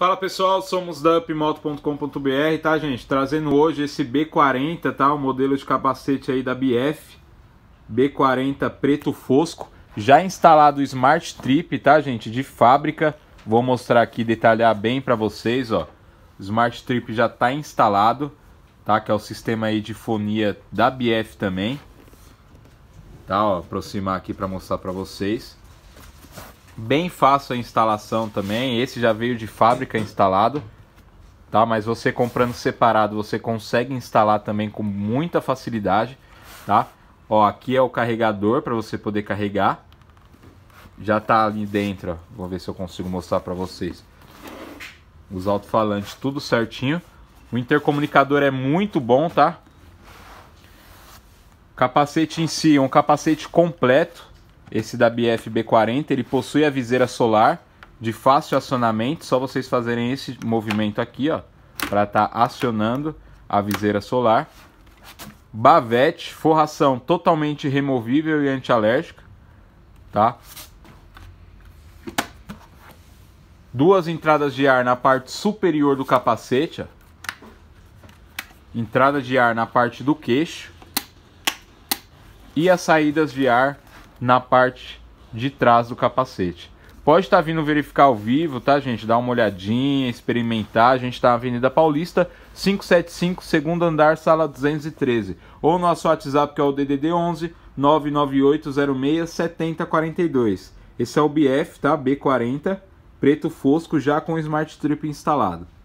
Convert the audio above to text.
Fala pessoal, somos da upmoto.com.br, tá gente? Trazendo hoje esse B40, tá? O modelo de capacete aí da BF, B40 preto fosco. Já instalado o Smart Trip, tá gente? De fábrica, vou mostrar aqui, detalhar bem para vocês, ó. O Smart Trip já tá instalado, tá? Que é o sistema aí de fonia da BF também. Tá, ó, aproximar aqui para mostrar para vocês. Bem fácil a instalação também. Esse já veio de fábrica instalado. Tá? Mas você comprando separado, você consegue instalar também com muita facilidade, tá? Ó, aqui é o carregador para você poder carregar. Já tá ali dentro, ó. Vou ver se eu consigo mostrar para vocês. Os alto-falantes tudo certinho. O intercomunicador é muito bom, tá? Capacete em si, um capacete completo, esse da BF-B40, ele possui a viseira solar de fácil acionamento. Só vocês fazerem esse movimento aqui, ó, para estar tá acionando a viseira solar. Bavete, forração totalmente removível e antialérgica, tá? Duas entradas de ar na parte superior do capacete, ó. Entrada de ar na parte do queixo. E as saídas de ar na parte de trás do capacete. Pode estar vindo verificar ao vivo, tá, gente? Dar uma olhadinha, experimentar. A gente está na Avenida Paulista, 575, segundo andar, sala 213. Ou nosso WhatsApp, que é o DDD 11 99806 7042. Esse é o BF, tá? B40, preto fosco, já com o Smart Trip instalado.